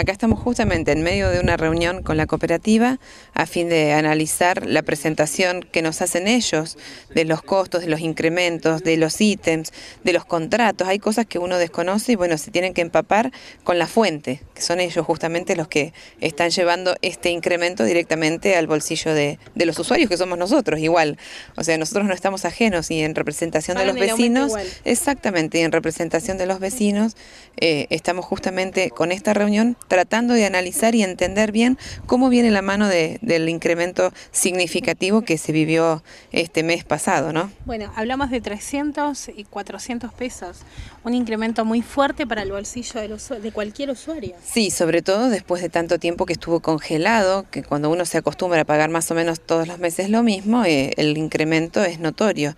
Acá estamos justamente en medio de una reunión con la cooperativa a fin de analizar la presentación que nos hacen ellos de los costos, de los incrementos, de los ítems, de los contratos. Hay cosas que uno desconoce y bueno, se tienen que empapar con la fuente, que son ellos justamente los que están llevando este incremento directamente al bolsillo de, los usuarios, que somos nosotros igual. O sea, nosotros no estamos ajenos y en representación de los vecinos, exactamente, y en representación de los vecinos, eh, estamos justamente con esta reunión tratando de analizar y entender bien cómo viene la mano del incremento significativo que se vivió este mes pasado, ¿no? Bueno, hablamos de 300 y 400 pesos, un incremento muy fuerte para el bolsillo de, cualquier usuario. Sí, sobre todo después de tanto tiempo que estuvo congelado, que cuando uno se acostumbra a pagar más o menos todos los meses lo mismo, eh, el incremento es notorio.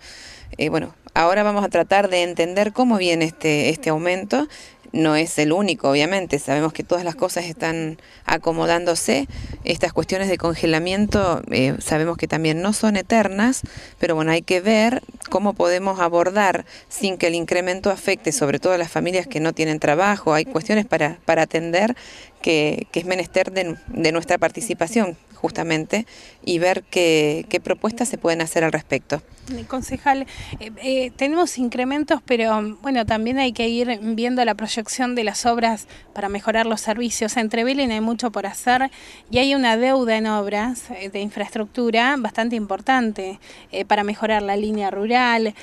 Eh, bueno, ahora vamos a tratar de entender cómo viene este, este aumento no es el único, obviamente. Sabemos que todas las cosas están acomodándose. Estas cuestiones de congelamiento eh, sabemos que también no son eternas, pero bueno, hay que ver cómo podemos abordar sin que el incremento afecte, sobre todo a las familias que no tienen trabajo. Hay cuestiones para, para atender que, que es menester de, de, nuestra participación, justamente, y ver qué, qué propuestas se pueden hacer al respecto concejal, eh, eh, tenemos incrementos, pero bueno, también hay que ir viendo la proyección de las obras para mejorar los servicios. Entre Belén hay mucho por hacer y hay una deuda en obras eh, de infraestructura bastante importante para mejorar la línea rural,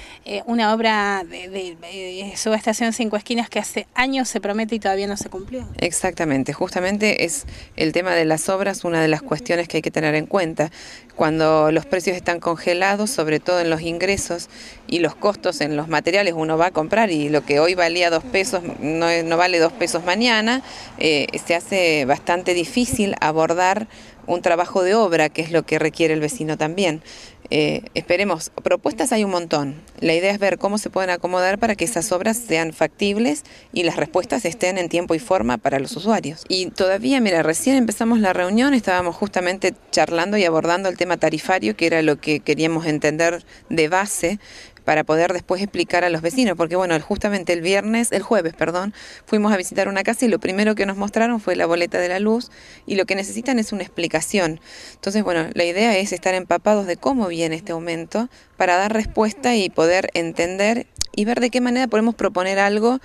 una obra de, de subestación Cinco Esquinas que hace años se promete y todavía no se cumplió. Exactamente, justamente es el tema de las obras una de las cuestiones que hay que tener en cuenta. Cuando los precios están congelados, sobre todo en los ingresos y los costos en los materiales uno va a comprar y lo que hoy valía dos pesos no, no vale dos pesos mañana, eh, se hace bastante difícil abordar un trabajo de obra, que es lo que requiere el vecino también. Eh, esperemos, propuestas hay un montón. La idea es ver cómo se pueden acomodar para que esas obras sean factibles y las respuestas estén en tiempo y forma para los usuarios. Y todavía, mira, recién empezamos la reunión, estábamos justamente charlando y abordando el tema tarifario, que era lo que queríamos entender de base, para poder después explicar a los vecinos, porque bueno, justamente el viernes, el jueves, perdón, fuimos a visitar una casa y lo primero que nos mostraron fue la boleta de la luz y lo que necesitan es una explicación. Entonces, bueno, la idea es estar empapados de cómo viene este aumento para dar respuesta y poder entender y ver de qué manera podemos proponer algo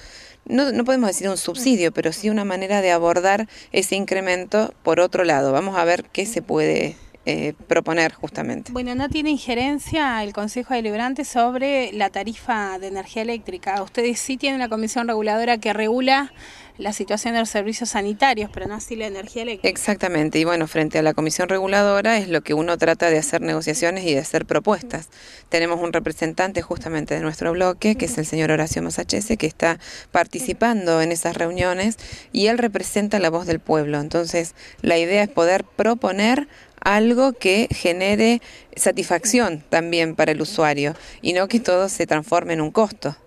no, no, podemos decir un subsidio, pero sí una manera de abordar ese incremento por otro lado. Vamos a ver qué se puede eh, proponer justamente. Bueno, no tiene injerencia el Consejo Deliberante sobre la tarifa de energía eléctrica. Ustedes sí tienen la comisión reguladora que regula la situación de los servicios sanitarios, pero no así la energía eléctrica. Exactamente, y bueno, frente a la comisión reguladora es lo que uno trata de hacer negociaciones y de hacer propuestas. Tenemos un representante justamente de nuestro bloque, que es el señor Horacio Masachese, que está participando en esas reuniones y él representa la voz del pueblo. Entonces, la idea es poder proponer algo que genere satisfacción también para el usuario y no que todo se transforme en un costo.